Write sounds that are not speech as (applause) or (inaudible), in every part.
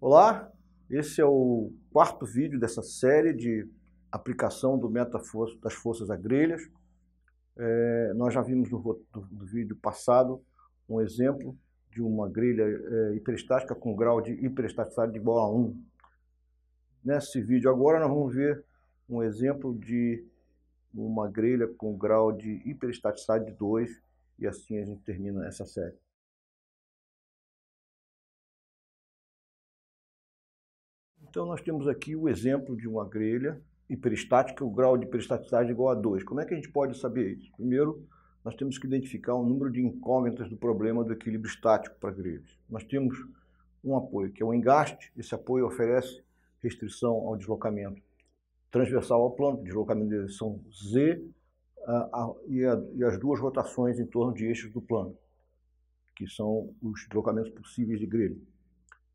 Olá, esse é o quarto vídeo dessa série de aplicação do meta das forças a grelhas. É, nós já vimos no, vídeo passado um exemplo de uma grelha é, hiperestática com grau de hiperestaticidade de igual a 1. Nesse vídeo agora nós vamos ver um exemplo de uma grelha com grau de hiperestaticidade de 2 e assim a gente termina essa série. Então, nós temos aqui o exemplo de uma grelha hiperestática, o grau de hiperestaticidade é igual a 2. Como é que a gente pode saber isso? Primeiro, nós temos que identificar o número de incógnitas do problema do equilíbrio estático para grelhas. Nós temos um apoio, que é o um engaste, esse apoio oferece restrição ao deslocamento transversal ao plano, deslocamento de direção Z a, a, e, a, e as duas rotações em torno de eixos do plano, que são os deslocamentos possíveis de grelha.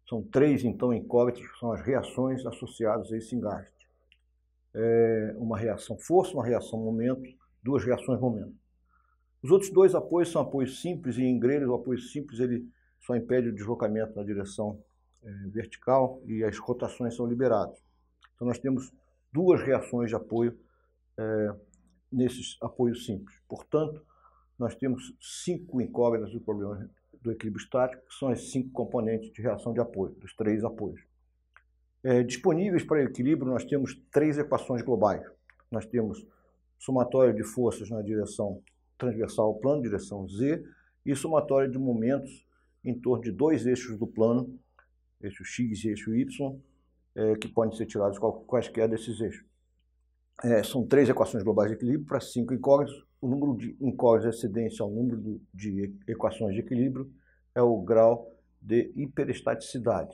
São três, então, incógnitas, que são as reações associadas a esse engaste. É uma reação força, uma reação momento, duas reações momento. Os outros dois apoios são apoios simples e engrelhos. O apoio simples ele só impede o deslocamento na direção é, vertical e as rotações são liberadas. Então nós temos duas reações de apoio é, nesses apoios simples. Portanto, nós temos cinco incógnitas do problema do equilíbrio estático, que são as cinco componentes de reação de apoio, dos três apoios. É, disponíveis para equilíbrio, nós temos três equações globais. Nós temos somatório de forças na direção transversal ao plano, direção Z, e somatório de momentos em torno de dois eixos do plano, eixo X e eixo Y, é, que podem ser tirados quaisquer desses eixos. É, são três equações globais de equilíbrio para cinco incógnitas, o número de, em código de acidência ao é número de equações de equilíbrio é o grau de hiperestaticidade.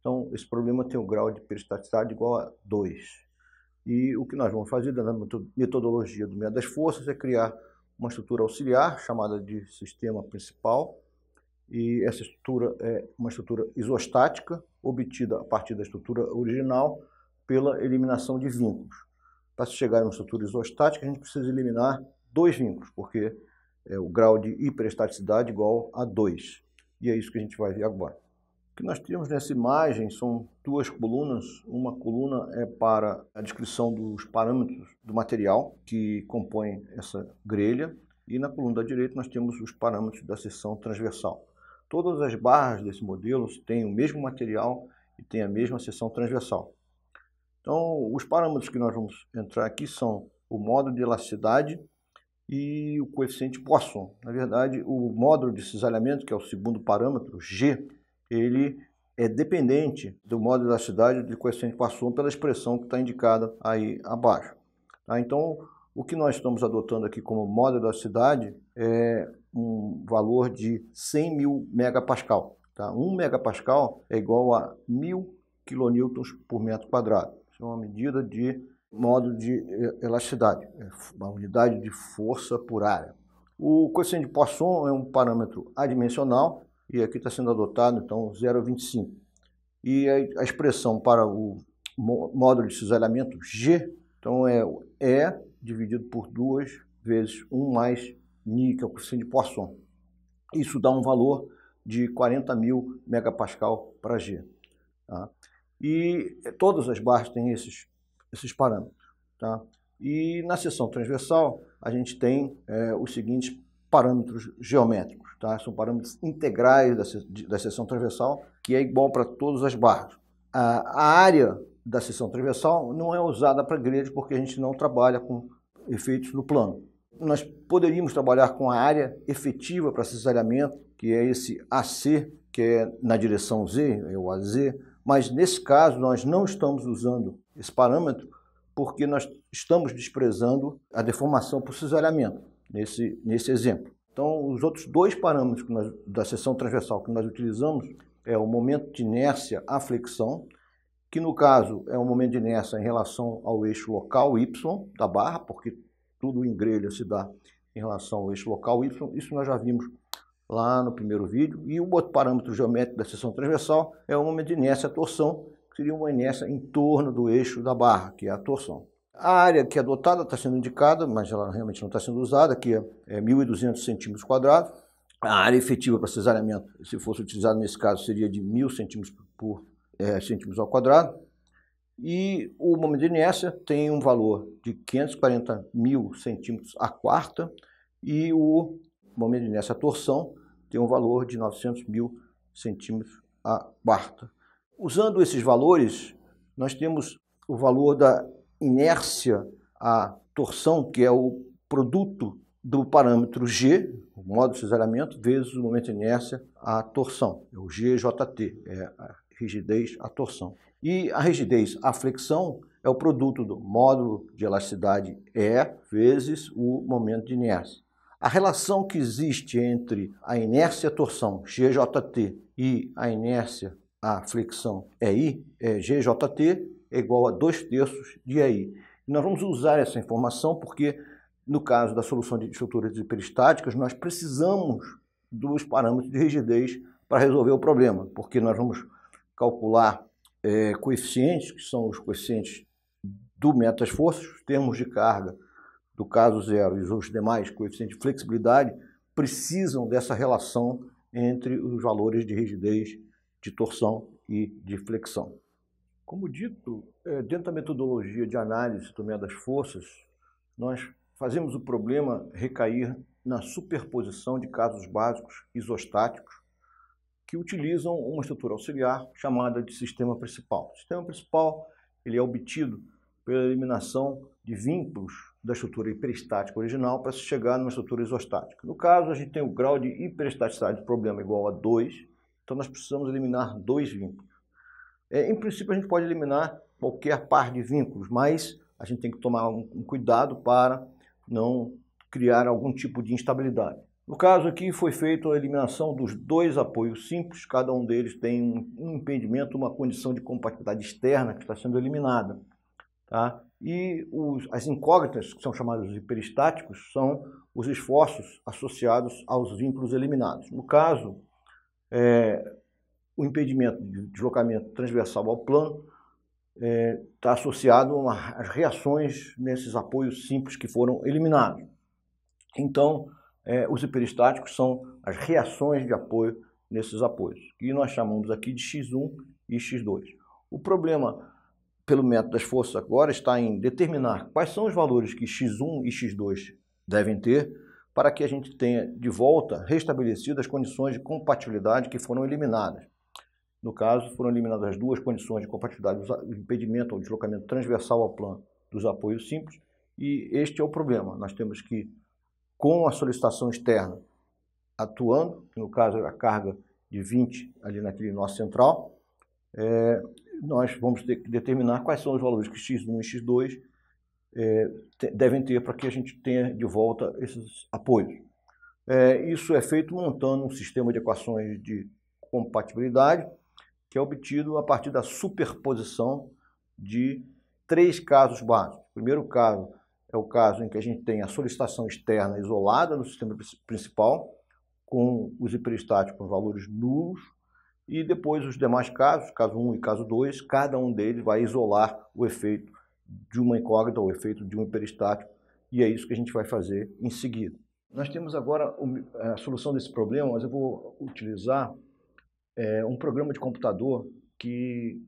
Então, esse problema tem o um grau de hiperestaticidade igual a 2. E o que nós vamos fazer na metodologia do meio das forças é criar uma estrutura auxiliar chamada de sistema principal. E essa estrutura é uma estrutura isostática, obtida a partir da estrutura original pela eliminação de vínculos. Para se chegar a uma estrutura isostática, a gente precisa eliminar dois vínculos, porque é o grau de hiperestaticidade é igual a 2. E é isso que a gente vai ver agora. O que nós temos nessa imagem são duas colunas. Uma coluna é para a descrição dos parâmetros do material que compõe essa grelha, e na coluna da direita nós temos os parâmetros da seção transversal. Todas as barras desse modelo têm o mesmo material e têm a mesma seção transversal. Então, os parâmetros que nós vamos entrar aqui são o modo de elasticidade, e o coeficiente Poisson. Na verdade, o módulo de cisalhamento, que é o segundo parâmetro, G, ele é dependente do módulo da cidade de coeficiente Poisson pela expressão que está indicada aí abaixo. Tá? Então, o que nós estamos adotando aqui como módulo da cidade é um valor de 100 mil megapascal. Tá? 1 megapascal é igual a 1.000 quilonewtons por metro quadrado. Isso é uma medida de modo de eh, elasticidade, né? uma unidade de força por área. O coeficiente de Poisson é um parâmetro adimensional e aqui está sendo adotado então 0,25. E a expressão para o módulo de cisalhamento G, então é E dividido por 2 vezes 1 mais Ni, que é o coeficiente de Poisson. Isso dá um valor de 40 mil megapascal para G. Tá? E eh, todas as barras têm esses esses parâmetros. Tá? E na seção transversal, a gente tem é, os seguintes parâmetros geométricos. Tá? São parâmetros integrais da, da seção transversal, que é igual para todas as barras. A, a área da seção transversal não é usada para grade, porque a gente não trabalha com efeitos no plano. Nós poderíamos trabalhar com a área efetiva para cisalhamento, que é esse AC, que é na direção Z, é o AZ, mas nesse caso, nós não estamos usando esse parâmetro porque nós estamos desprezando a deformação por cisalhamento, nesse, nesse exemplo. Então, os outros dois parâmetros nós, da seção transversal que nós utilizamos é o momento de inércia à flexão, que no caso é o momento de inércia em relação ao eixo local Y da barra, porque tudo em grelha se dá em relação ao eixo local Y. Isso nós já vimos lá no primeiro vídeo. E o outro parâmetro geométrico da seção transversal é o momento de inércia, à torção, que seria uma inércia em torno do eixo da barra, que é a torção. A área que é adotada está sendo indicada, mas ela realmente não está sendo usada, que é 1.200 é centímetros quadrados. A área efetiva para cesareamento, se fosse utilizado nesse caso, seria de 1.000 centímetros por é, centímetros ao quadrado. E o momento de inércia tem um valor de 540 mil centímetros a quarta e o momento de inércia a torção tem um valor de 900 mil centímetros a quarta. Usando esses valores, nós temos o valor da inércia, à torção, que é o produto do parâmetro G, o modo de cisalhamento, vezes o momento de inércia, à torção, é o GJT, é a rigidez, à torção. E a rigidez, à flexão, é o produto do módulo de elasticidade E vezes o momento de inércia. A relação que existe entre a inércia torção, GJT, e a inércia, a flexão, EI, é GJT é igual a 2 terços de EI. nós vamos usar essa informação porque, no caso da solução de estruturas hiperestáticas, nós precisamos dos parâmetros de rigidez para resolver o problema, porque nós vamos calcular é, coeficientes, que são os coeficientes do meta esforço, termos de carga do caso zero e os demais coeficientes de flexibilidade precisam dessa relação entre os valores de rigidez, de torção e de flexão. Como dito, é, dentro da metodologia de análise também das forças, nós fazemos o problema recair na superposição de casos básicos isostáticos que utilizam uma estrutura auxiliar chamada de sistema principal. O sistema principal ele é obtido pela eliminação de vínculos da estrutura hiperestática original para se chegar numa estrutura isostática. No caso, a gente tem o grau de hiperestaticidade do problema igual a 2, então nós precisamos eliminar dois vínculos. É, em princípio, a gente pode eliminar qualquer par de vínculos, mas a gente tem que tomar um, um cuidado para não criar algum tipo de instabilidade. No caso aqui, foi feita a eliminação dos dois apoios simples, cada um deles tem um impedimento, uma condição de compatibilidade externa que está sendo eliminada. Tá? E os, as incógnitas, que são chamadas de hiperestáticos são os esforços associados aos vínculos eliminados. No caso, é, o impedimento de deslocamento transversal ao plano está é, tá associado às reações nesses apoios simples que foram eliminados. Então, é, os hiperestáticos são as reações de apoio nesses apoios, que nós chamamos aqui de X1 e X2. O problema pelo método das forças agora está em determinar quais são os valores que x1 e x2 devem ter para que a gente tenha de volta restabelecidas as condições de compatibilidade que foram eliminadas. No caso, foram eliminadas as duas condições de compatibilidade, o impedimento ao deslocamento transversal ao plano dos apoios simples, e este é o problema. Nós temos que, com a solicitação externa atuando, no caso a carga de 20 ali naquele nosso central, é, nós vamos ter que determinar quais são os valores que X1 e X2 é, te, devem ter para que a gente tenha de volta esses apoios. É, isso é feito montando um sistema de equações de compatibilidade que é obtido a partir da superposição de três casos básicos. O primeiro caso é o caso em que a gente tem a solicitação externa isolada do sistema principal, com os hiperestáticos com valores nulos, e depois os demais casos, caso 1 um e caso 2, cada um deles vai isolar o efeito de uma incógnita, o efeito de um hiperestático, e é isso que a gente vai fazer em seguida. Nós temos agora a solução desse problema, mas eu vou utilizar é, um programa de computador que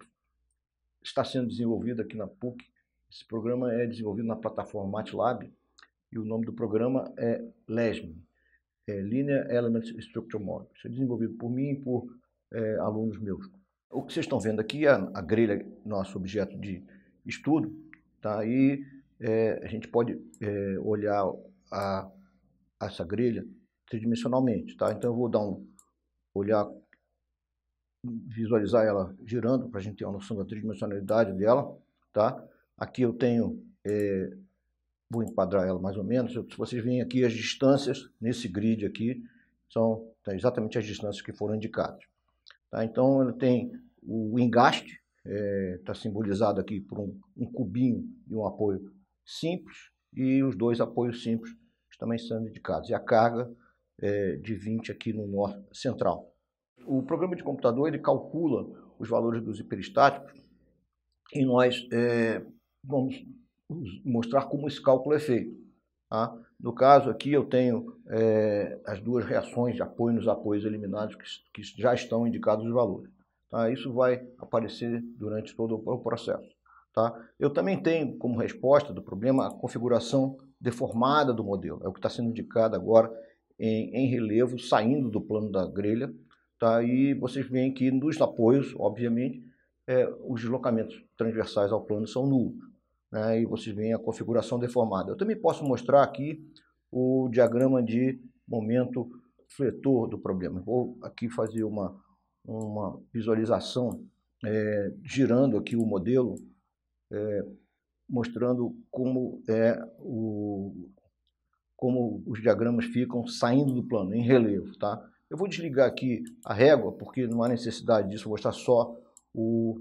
está sendo desenvolvido aqui na PUC. Esse programa é desenvolvido na plataforma MATLAB e o nome do programa é LESM, é Linear Element Structure Model. Isso é desenvolvido por mim e por é, alunos meus. O que vocês estão vendo aqui é a grelha, nosso objeto de estudo, tá? e é, a gente pode é, olhar a, essa grelha tridimensionalmente. Tá? Então eu vou dar um olhar, visualizar ela girando para a gente ter uma noção da tridimensionalidade dela. Tá? Aqui eu tenho, é, vou enquadrar ela mais ou menos, se vocês veem aqui as distâncias nesse grid aqui, são tá, exatamente as distâncias que foram indicadas. Tá? Então, ele tem o engaste, está é, tá simbolizado aqui por um, um, cubinho e um apoio simples, e os dois apoios simples também sendo indicados. E a carga é, de 20 aqui no nó central. O programa de computador ele calcula os valores dos hiperestáticos e nós é, vamos mostrar como esse cálculo é feito. Tá? No caso aqui, eu tenho é, as duas reações de apoio nos apoios eliminados que, que já estão indicados os valores. Tá? Isso vai aparecer durante todo o processo. Tá? Eu também tenho como resposta do problema a configuração deformada do modelo. É o que está sendo indicado agora em, em, relevo, saindo do plano da grelha. Tá? E vocês veem que nos apoios, obviamente, é, os deslocamentos transversais ao plano são nulos né, e vocês veem a configuração deformada. Eu também posso mostrar aqui o diagrama de momento fletor do problema. Vou aqui fazer uma, uma visualização é, girando aqui o modelo, é, mostrando como é o como os diagramas ficam saindo do plano, em relevo, tá? Eu vou desligar aqui a régua, porque não há necessidade disso, vou mostrar só o,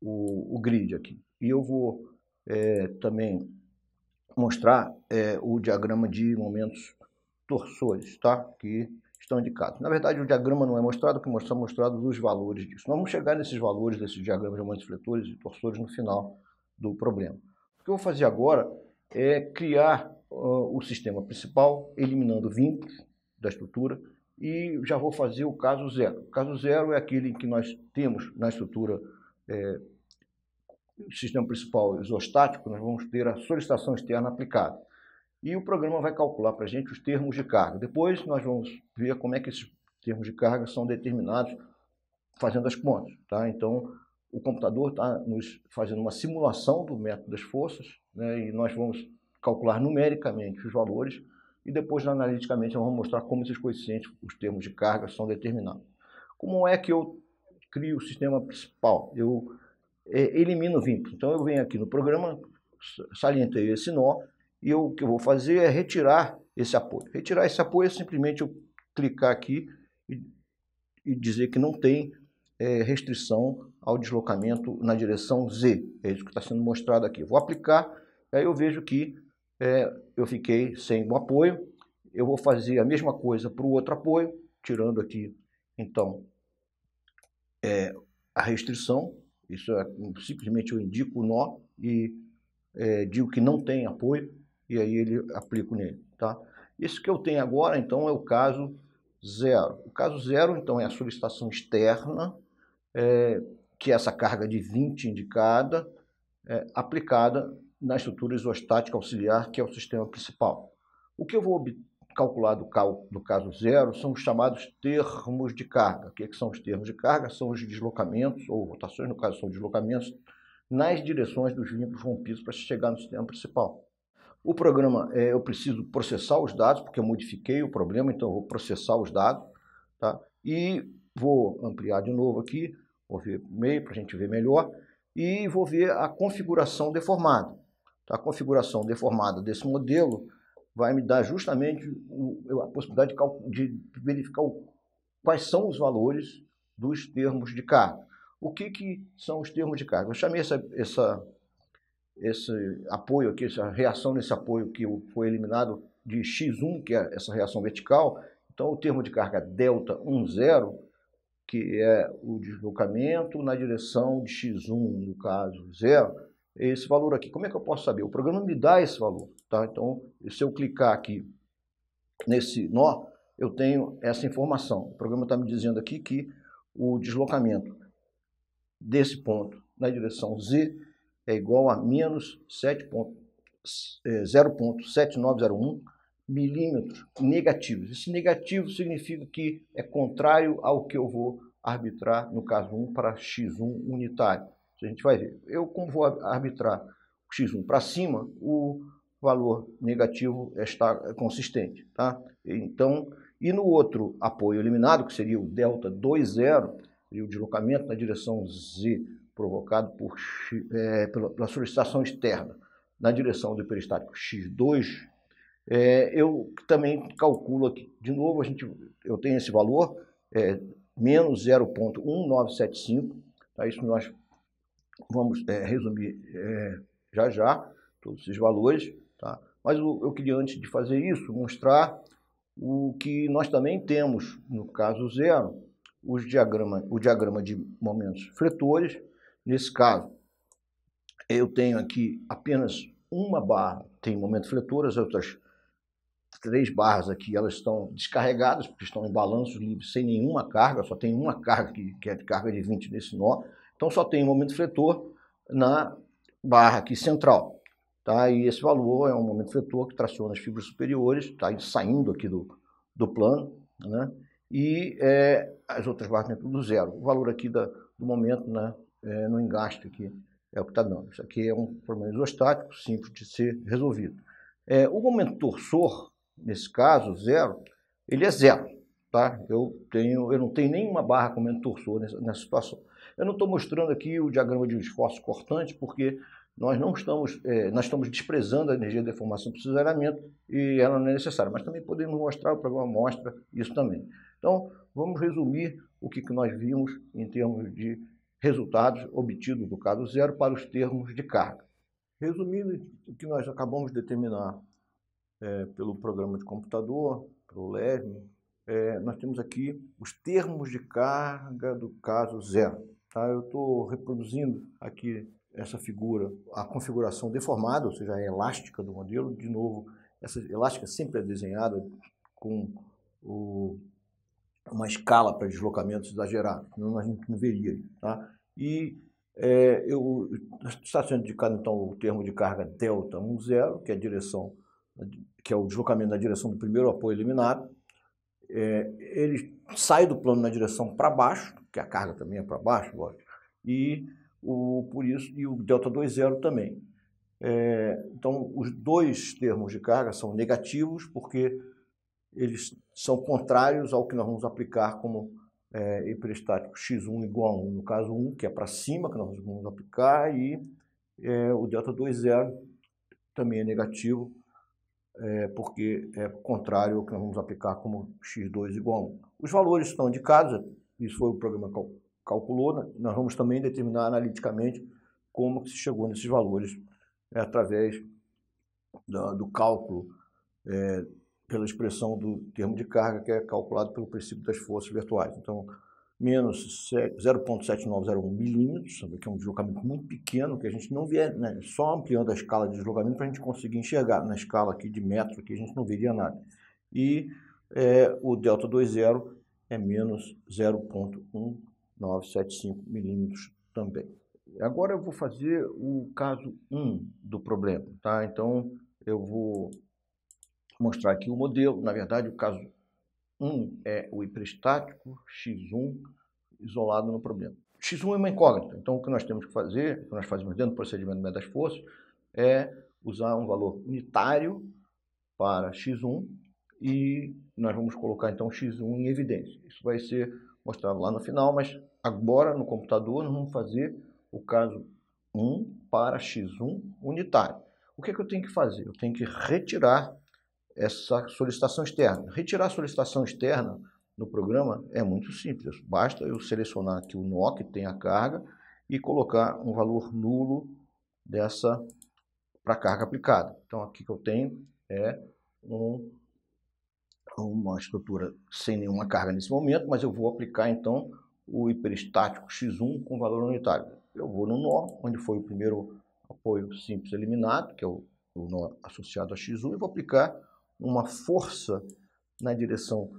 o, o grid aqui. E eu vou é, também mostrar é, o diagrama de momentos torsores, tá? Que estão indicados. Na verdade, o diagrama não é mostrado, o que mostra é os valores disso. Nós vamos chegar nesses valores desses diagramas de momentos fletores e torsores no final do problema. O que eu vou fazer agora é criar uh, o sistema principal, eliminando vínculos da estrutura, e já vou fazer o caso zero. O caso zero é aquele que nós temos na estrutura é, sistema principal isostático, nós vamos ter a solicitação externa aplicada. E o programa vai calcular para a gente os termos de carga. Depois nós vamos ver como é que esses termos de carga são determinados fazendo as contas. Tá? Então, o computador está nos fazendo uma simulação do método das forças né? e nós vamos calcular numericamente os valores e depois analiticamente nós vamos mostrar como esses coeficientes, os termos de carga, são determinados. Como é que eu crio o sistema principal? Eu é, elimina o vínculo. Então eu venho aqui no programa, salientei esse nó, e eu, o que eu vou fazer é retirar esse apoio. Retirar esse apoio é simplesmente eu clicar aqui e, e dizer que não tem é, restrição ao deslocamento na direção Z. É isso que está sendo mostrado aqui. vou aplicar, aí eu vejo que é, eu fiquei sem o um apoio. Eu vou fazer a mesma coisa para o outro apoio, tirando aqui, então, é, a restrição isso é, hum, simplesmente eu indico o nó e é, digo que não tem apoio e aí ele aplico nele, tá? Isso que eu tenho agora, então, é o caso zero. O caso zero, então, é a solicitação externa, é, que é essa carga de 20 indicada, é, aplicada na estrutura isostática auxiliar, que é o sistema principal. O que eu vou calculado no caso zero são os chamados termos de carga. O que, é que, são os termos de carga? São os deslocamentos, ou rotações, no caso são deslocamentos, nas direções dos vínculos rompidos para chegar no sistema principal. O programa, é, eu preciso processar os dados, porque eu modifiquei o problema, então eu vou processar os dados, tá? E vou ampliar de novo aqui, vou ver meio para a gente ver melhor, e vou ver a configuração deformada. Tá? A configuração deformada desse modelo vai me dar justamente a possibilidade de, verificar quais são os valores dos termos de carga. O que, que são os termos de carga? Eu chamei essa, essa, esse apoio aqui, essa reação nesse apoio que foi eliminado de X1, que é essa reação vertical. Então, o termo de carga delta 10, que é o deslocamento na direção de X1, no caso, zero, esse valor aqui. Como é que eu posso saber? O programa me dá esse valor, tá? Então, se eu clicar aqui nesse nó, eu tenho essa informação. O programa está me dizendo aqui que o deslocamento desse ponto na direção Z é igual a menos 0.7901 é, milímetros negativos. Esse negativo significa que é contrário ao que eu vou arbitrar, no caso 1 para x1 unitário. A gente vai ver. Eu, como vou arbitrar o x1 para cima, o valor negativo está consistente. Tá? Então, e no outro apoio eliminado, que seria o delta 2,0, e o deslocamento na direção Z provocado por, é, pela, pela, solicitação externa na direção do hiperestático X2, é, eu também calculo aqui, de novo, a gente, eu tenho esse valor, é, menos 0.1975, tá? isso nós vamos é, resumir é, já já todos esses valores, tá? mas eu, eu, queria, antes de fazer isso, mostrar o que nós também temos, no caso zero, os diagrama, o diagrama de momentos fletores Nesse caso, eu tenho aqui apenas uma barra, tem momento fletor, as outras três barras aqui elas estão descarregadas, porque estão em balanço livre, sem nenhuma carga, só tem uma carga que, que é de carga de 20 nesse nó. Então só tem um momento fletor na barra aqui central. Tá? E esse valor é um momento fletor que traciona as fibras superiores, tá? saindo aqui do, do plano, né? e é, as outras barras dentro do zero. O valor aqui da, do momento né, é, no engaste aqui é o que está dando. Isso aqui é um problema isostático, simples de ser resolvido. É, o momento torsor, nesse caso, zero, ele é zero tá? Eu, tenho, eu não tenho nenhuma barra como entorsor nessa, nessa situação. Eu não estou mostrando aqui o diagrama de esforço cortante, porque nós não estamos, é, nós estamos desprezando a energia de deformação para cisalhamento e ela não é necessária, mas também podemos mostrar, o programa mostra isso também. Então, vamos resumir o que, que nós vimos em termos de resultados obtidos do caso zero para os termos de carga. Resumindo o que nós acabamos de determinar é, pelo programa de computador, pelo LESM, é, nós temos aqui os termos de carga do caso zero. Tá? Eu estou reproduzindo aqui essa figura, a configuração deformada, ou seja, a elástica do modelo. De novo, essa elástica sempre é desenhada com o, uma escala para deslocamentos exagerado, senão a gente não veria. Tá? E é, eu, está sendo indicado, então, o termo de carga delta 1,0, que é a direção, que é o deslocamento na direção do primeiro apoio eliminado, é, ele sai do plano na direção para baixo, que a carga também é para baixo, lógico, e o, por isso, e o delta 2,0 também. É, então, os dois termos de carga são negativos, porque eles são contrários ao que nós vamos aplicar como é, hiperestático X1 igual a 1, no caso 1, que é para cima, que nós vamos aplicar, e é, o delta 2,0 também é negativo, é, porque é contrário ao que nós vamos aplicar como x2 igual a 1. Os valores estão indicados, isso foi o programa cal calculou, né? nós vamos também determinar analiticamente como se chegou nesses valores é, através da, do cálculo é, pela expressão do termo de carga que é calculado pelo princípio das forças virtuais. Então, menos 0,7901 milímetros, que é um deslocamento muito pequeno, que a gente não vê, né? só ampliando a escala de deslocamento para a gente conseguir enxergar na escala aqui de metro, que a gente não veria nada. E é, o delta 2,0 é menos 0,1975 milímetros também. Agora eu vou fazer o caso 1 do problema, tá? Então eu vou mostrar aqui o modelo, na verdade o caso um é o hiperestático, X1 isolado no problema. X1 é uma incógnita, então o que nós temos que fazer, o que nós fazemos dentro do procedimento de das forças, é usar um valor unitário para X1 e nós vamos colocar então X1 em evidência. Isso vai ser mostrado lá no final, mas agora no computador nós vamos fazer o caso 1 para X1 unitário. O que, é que eu tenho que fazer? Eu tenho que retirar é essa solicitação externa. Retirar a solicitação externa no programa é muito simples. Basta eu selecionar aqui o nó que tem a carga e colocar um valor nulo dessa para a carga aplicada. Então aqui que eu tenho é um, uma estrutura sem nenhuma carga nesse momento, mas eu vou aplicar então o hiperestático X1 com valor unitário. Eu vou no nó, onde foi o primeiro apoio simples eliminado, que é o, o nó associado a X1, e vou aplicar uma força na direção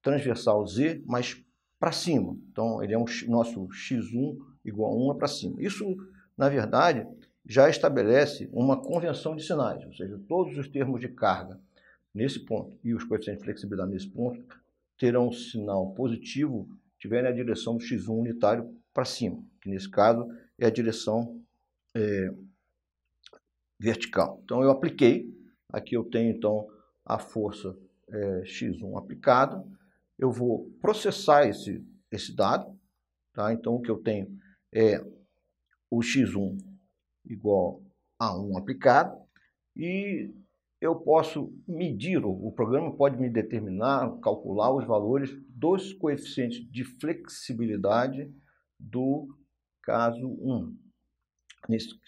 transversal Z, mas para cima. Então, ele é um nosso x1 igual a 1 é para cima. Isso, na verdade, já estabelece uma convenção de sinais, ou seja, todos os termos de carga nesse ponto e os coeficientes de flexibilidade nesse ponto terão um sinal positivo tiverem a direção do x1 unitário para cima, que nesse caso é a direção é, vertical. Então eu apliquei, aqui eu tenho então a força é, eh, X1 aplicada, eu vou processar esse, esse dado, tá? Então, o que eu tenho é o X1 igual a 1 aplicado, e eu posso medir, o programa pode me determinar, calcular os valores dos coeficientes de flexibilidade do caso 1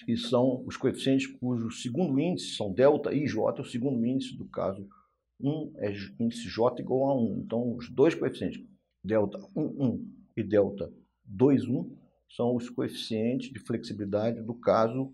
que são os coeficientes cujo segundo índice são delta e J, o segundo índice do caso 1 é índice J igual a 1. Então, os dois coeficientes, delta 1, 1 e delta 2, 1, são os coeficientes de flexibilidade do caso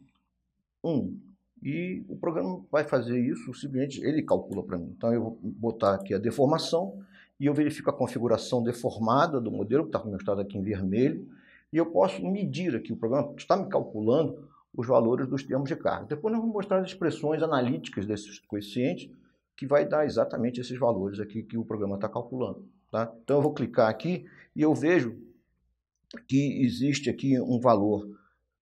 1. E o programa vai fazer isso, o seguinte, ele calcula para mim. Então, eu vou botar aqui a deformação e eu verifico a configuração deformada do modelo, que está com o meu estado aqui em vermelho, e eu posso medir aqui, o programa está me calculando os valores dos termos de carga. Depois nós vamos mostrar as expressões analíticas desses coeficientes, que vai dar exatamente esses valores aqui que o programa está calculando. Tá? Então eu vou clicar aqui e eu vejo que existe aqui um valor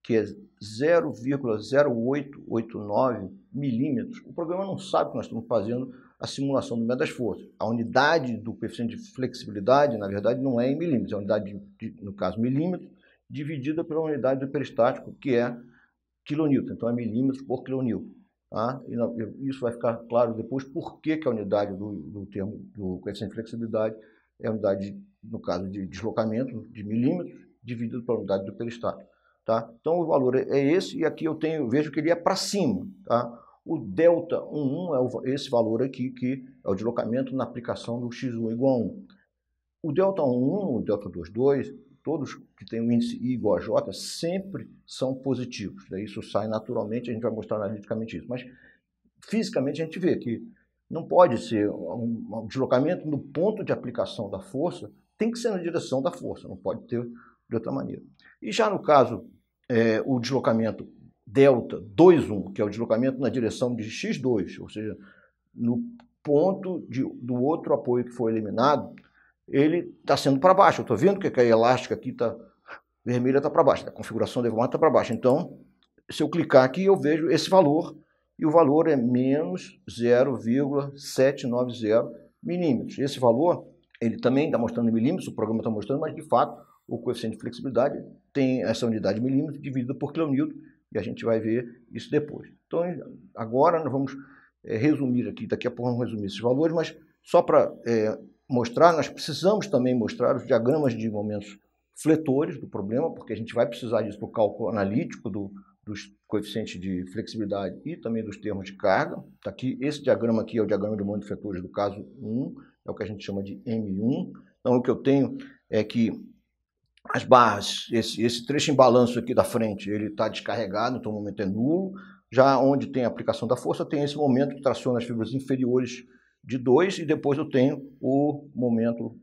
que é 0,0889 milímetros. O programa não sabe que nós estamos fazendo a simulação do medo das forças. A unidade do coeficiente de flexibilidade, na verdade, não é em milímetros, é a unidade, de, no caso, milímetros, dividida pela unidade do peristático, que é quilonewton, então é milímetros por quilonewton. Tá? E isso vai ficar claro depois por que, que a unidade do, do termo do coeficiente de flexibilidade é a unidade, de, no caso de deslocamento, de milímetros, dividido pela unidade do peristático. Tá? Então o valor é, é esse, e aqui eu tenho, vejo que ele é para cima. Tá? O delta 1 é esse valor aqui, que é o deslocamento na aplicação do x1 igual a 1. O delta 1, o delta 2, todos que têm o índice I igual a J sempre são positivos. Né? Isso sai naturalmente, a gente vai mostrar analiticamente isso. Mas fisicamente a gente vê que não pode ser um deslocamento no ponto de aplicação da força, tem que ser na direção da força, não pode ter de outra maneira. E já no caso, é, o deslocamento delta 2,1, que é o deslocamento na direção de x2, ou seja, no ponto de, do outro apoio que foi eliminado, ele está sendo para baixo. Eu estou vendo que a elástica aqui está vermelha, está para baixo, a configuração de Evomar está para baixo. Então, se eu clicar aqui, eu vejo esse valor, e o valor é menos 0,790 milímetros. Esse valor, ele também está mostrando em milímetros, o programa está mostrando, mas de fato, o coeficiente de flexibilidade tem essa unidade milímetro dividida por quilonewton, e a gente vai ver isso depois. Então, agora nós vamos é, resumir aqui, daqui a pouco vamos resumir esses valores, mas só para é, eh, mostrar, nós precisamos também mostrar os diagramas de momentos fletores do problema, porque a gente vai precisar disso para o cálculo analítico do, dos coeficientes de flexibilidade e também dos termos de carga. Tá aqui, esse diagrama aqui é o diagrama de momentos fletores do caso 1, é o que a gente chama de M1. Então, o que eu tenho é que as barras, esse, esse trecho em balanço aqui da frente, ele está descarregado, então o momento é nulo. Já onde tem a aplicação da força, tem esse momento que traciona as fibras inferiores de 2 e depois eu tenho o momento,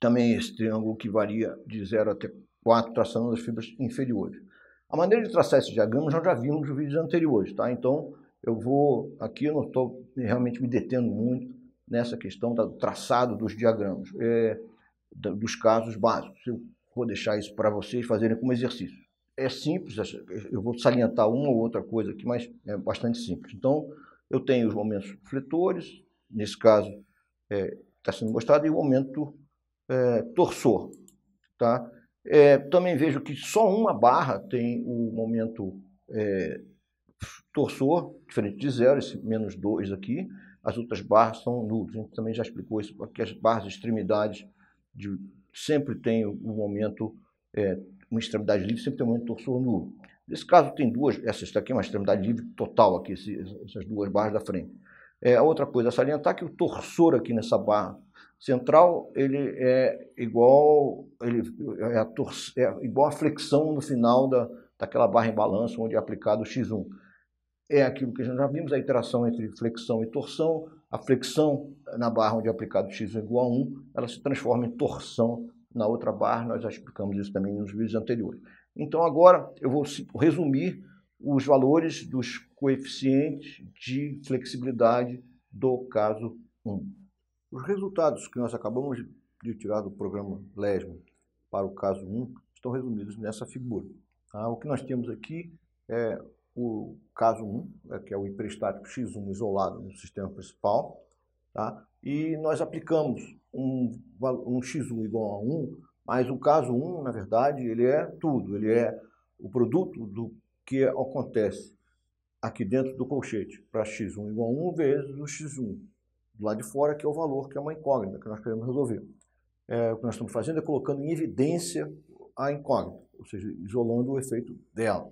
também esse triângulo que varia de 0 até 4, traçando as fibras inferiores. A maneira de traçar esse diagrama já já vimos nos vídeos anteriores, tá? Então, eu vou, aqui eu não estou realmente me detendo muito nessa questão do traçado dos diagramas, é, dos casos básicos. Eu vou deixar isso para vocês fazerem como exercício. É simples, eu vou salientar uma ou outra coisa aqui, mas é bastante simples. Então, eu tenho os momentos fletores, nesse caso, é, está sendo mostrado, e o momento é, Tá? É, também vejo que só uma barra tem o momento é, diferente de zero, esse menos 2 aqui. As outras barras são nulos. A gente também já explicou isso, porque as barras de extremidades de, sempre tem o, momento, é, uma extremidade livre sempre tem o momento torçor nulo. Nesse caso tem duas, essa aqui é uma extremidade livre total aqui, essas duas barras da frente. É, outra coisa salientar que o torsor aqui nessa barra central ele é igual ele é, a é igual a flexão no final da, daquela barra em balanço onde é aplicado o x1. É aquilo que já vimos, a interação entre flexão e torção. A flexão na barra onde é aplicado x é igual a 1, ela se transforma em torção na outra barra. Nós já explicamos isso também nos vídeos anteriores. Então agora eu vou resumir os valores dos coeficientes de flexibilidade do caso 1. Os resultados que nós acabamos de tirar do programa LESMA para o caso 1 estão resumidos nessa figura. Ah, o que nós temos aqui é o caso 1, é, que é o hiperestático X1 isolado no sistema principal, tá? e nós aplicamos um, um X1 igual a 1, mas o caso 1, na verdade, ele é tudo, ele é o produto do que acontece aqui dentro do colchete para x1 igual a 1 vezes o x1 do lado de fora, que é o valor, que é uma incógnita que nós queremos resolver. É, o que nós estamos fazendo é colocando em evidência a incógnita, ou seja, isolando o efeito dela.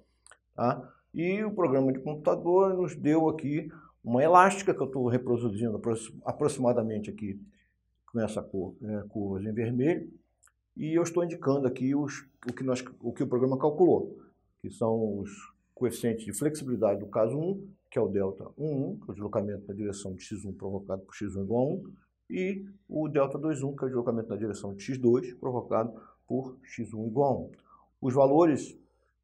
Tá? E o programa de computador nos deu aqui uma elástica que eu estou reproduzindo aproximadamente aqui com essa cor, é, curvas em vermelho, e eu estou indicando aqui os, o, que nós, o que o programa calculou que são os coeficientes de flexibilidade do caso 1, que é o delta 11, que é o deslocamento na direção de x1 provocado por x1 igual a 1, e o delta 21, que é o deslocamento na direção de x2 provocado por x1 igual a 1. Os valores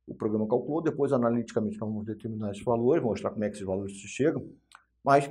o programa calculou, depois analiticamente nós vamos determinar esses valores, vou mostrar como é que esses valores se chegam, mas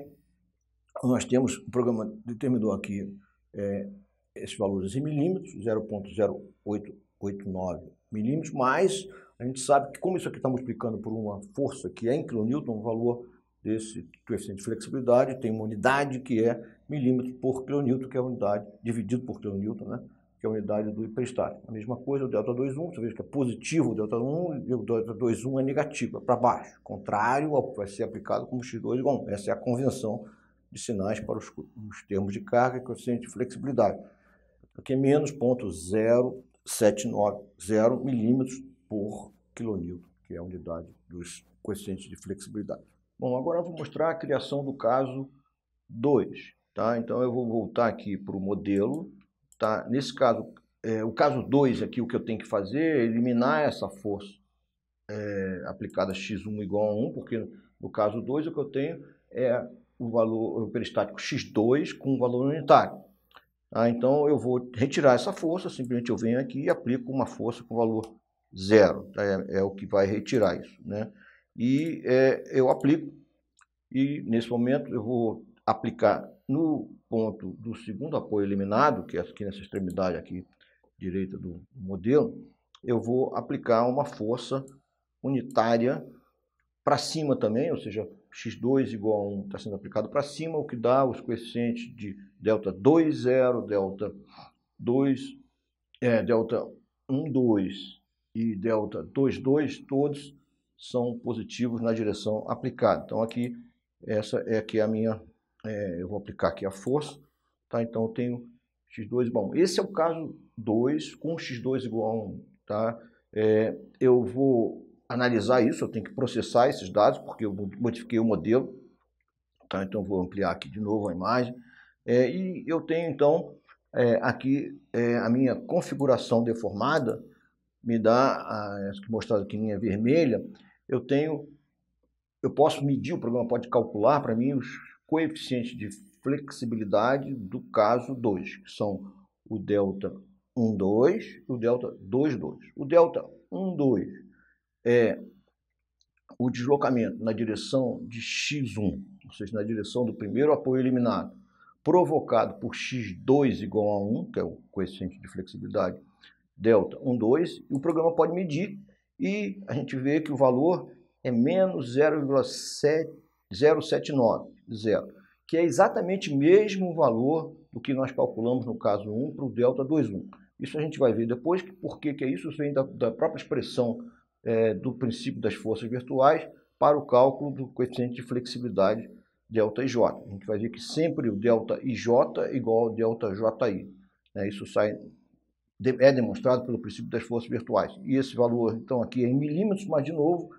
nós temos, o programa determinou aqui é, esses valores em milímetros, 0.0889 milímetros, mais a gente sabe que como isso aqui está multiplicando por uma força que é em kilonewton, o valor desse coeficiente de flexibilidade tem uma unidade que é milímetro por quilonewton, que é a unidade, dividido por quilonewton, né? que é a unidade do hiperestágio. A mesma coisa, o delta 2,1, você vê que é positivo o delta 1 e o delta 2,1 é negativo, é para baixo. Contrário ao que vai ser aplicado como x2 igual a 1. Essa é a convenção de sinais para os, os termos de carga e coeficiente de flexibilidade. Aqui é menos 0,790 milímetros por quilonewton, que é a unidade dos coeficientes de flexibilidade. Bom, agora eu vou mostrar a criação do caso 2. Tá? Então eu vou voltar aqui para o modelo. Tá? Nesse caso, é, o caso 2 aqui, o que eu tenho que fazer é eliminar essa força é, aplicada x1 igual a 1, porque no caso 2 o que eu tenho é o valor o peristático x2 com o valor unitário. Ah, então eu vou retirar essa força, simplesmente eu venho aqui e aplico uma força com valor zero. Tá? É, é o que vai retirar isso. Né? E é, eu aplico, e nesse momento eu vou aplicar no ponto do segundo apoio eliminado, que é aqui nessa extremidade aqui direita do modelo, eu vou aplicar uma força unitária para cima também, ou seja, x2 igual a 1 está sendo aplicado para cima, o que dá os coeficientes de delta 2, 0, delta 2, é, delta 1, 2 e delta 22, todos são positivos na direção aplicada. Então aqui, essa é aqui a minha, é, eu vou aplicar aqui a força, tá? Então eu tenho x2, bom, esse é o caso 2 com x2 igual a 1, tá? É, eu vou analisar isso, eu tenho que processar esses dados, porque eu modifiquei o modelo, tá? Então vou ampliar aqui de novo a imagem, é, e eu tenho então é, aqui é, a minha configuração deformada, me dá, a, acho que mostrado aqui em linha vermelha, eu tenho, eu posso medir, o programa pode calcular para mim os coeficientes de flexibilidade do caso 2, que são o delta 1,2 e o delta 2,2. O delta 1,2 é o deslocamento na direção de x1, ou seja, na direção do primeiro apoio eliminado, provocado por x2 igual a 1, que é o coeficiente de flexibilidade delta 1,2 e o programa pode medir e a gente vê que o valor é menos 0,079, que é exatamente o mesmo valor do que nós calculamos no caso 1 para o delta 2,1. Isso a gente vai ver depois, porque que é isso vem da, da própria expressão é, do princípio das forças virtuais para o cálculo do coeficiente de flexibilidade delta IJ. A gente vai ver que sempre o delta IJ é igual ao delta JI. Né? Isso sai é demonstrado pelo princípio das forças virtuais. E esse valor, então, aqui é em milímetros, mas, de novo,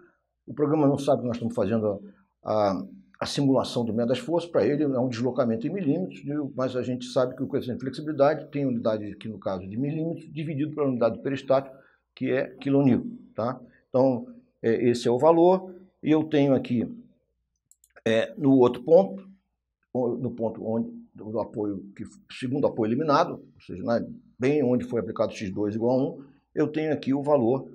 o programa não sabe que nós estamos fazendo a, a, a simulação do meio das forças, para ele é um deslocamento em milímetros, mas a gente sabe que o coeficiente de flexibilidade tem unidade aqui, no caso, de milímetros, dividido pela unidade do peristático, que é quilonil. Tá? Então, é, esse é o valor, e eu tenho aqui, é, no outro ponto, no ponto onde o apoio, que, segundo apoio eliminado, ou seja, na bem onde foi aplicado x2 igual a 1, eu tenho aqui o valor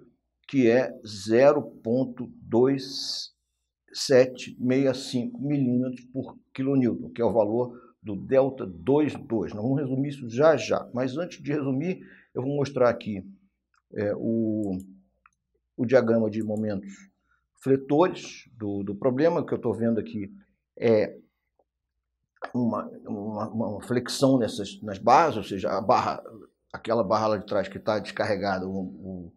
que é 0,2765 milímetros por quilonewton, que é o valor do delta 22. Nós vamos resumir isso já já, mas antes de resumir, eu vou mostrar aqui é, o, o diagrama de momentos fletores do, do problema, o que eu estou vendo aqui é uma, uma, uma flexão nessas, nas barras, ou seja, a barra aquela barra lá de trás que está descarregada, o, o,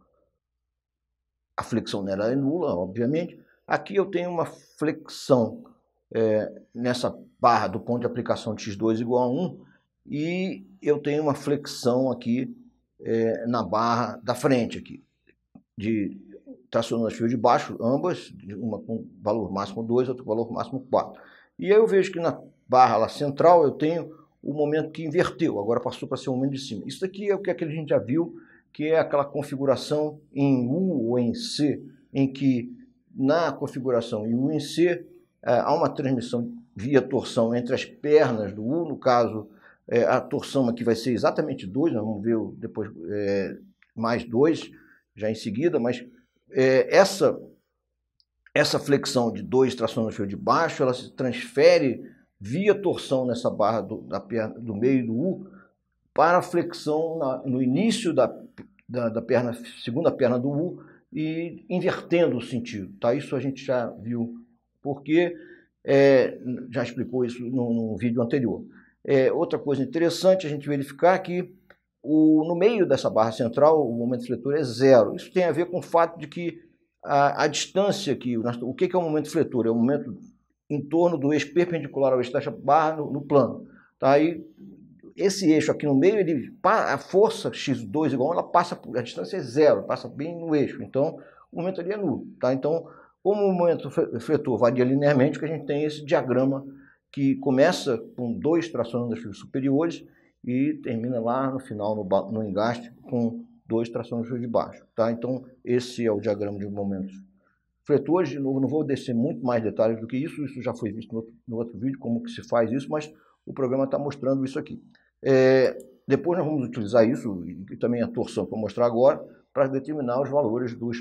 a flexão nela é nula, obviamente. Aqui eu tenho uma flexão é, nessa barra do ponto de aplicação de x2 igual a 1 e eu tenho uma flexão aqui é, na barra da frente aqui, de tracionando as fios de baixo, ambas, uma com valor máximo 2, outra com valor máximo 4. E aí eu vejo que na barra lá central eu tenho o momento que inverteu, agora passou para ser o momento de cima. Isso aqui é o que, a gente já viu, que é aquela configuração em U ou em C, em que na configuração em U em C é, há uma transmissão via torção entre as pernas do U, no caso é, a torção aqui vai ser exatamente 2, nós vamos ver depois é, mais 2 já em seguida, mas é, essa, essa flexão de 2 trações no fio de baixo, ela se transfere via torção nessa barra do, da perna, do meio do U para flexão na, no início da, da, da, perna, segunda perna do U e invertendo o sentido. Tá? Isso a gente já viu, porque é, já explicou isso no, no vídeo anterior. É, outra coisa interessante a gente verificar que o, no meio dessa barra central o momento fletor é zero. Isso tem a ver com o fato de que a, a distância que o que, que é o momento fletor? É o momento em torno do eixo perpendicular ao eixo da barra no, no plano. Tá? Aí, esse eixo aqui no meio, ele, a força x2 igual, ela passa, a distância é zero, passa bem no eixo. Então, o momento ali é nulo. Tá? Então, como o momento fletor varia linearmente, que a gente tem é esse diagrama que começa com dois tracionando superiores e termina lá no final, no, no engaste, com dois tracionando de baixo. Tá? Então, esse é o diagrama de momentos Feito hoje, novo. não vou descer muito mais detalhes do que isso, isso já foi visto no outro, no outro vídeo, como que se faz isso, mas o programa está mostrando isso aqui. É, depois nós vamos utilizar isso, e também a torção para mostrar agora, para determinar os valores dos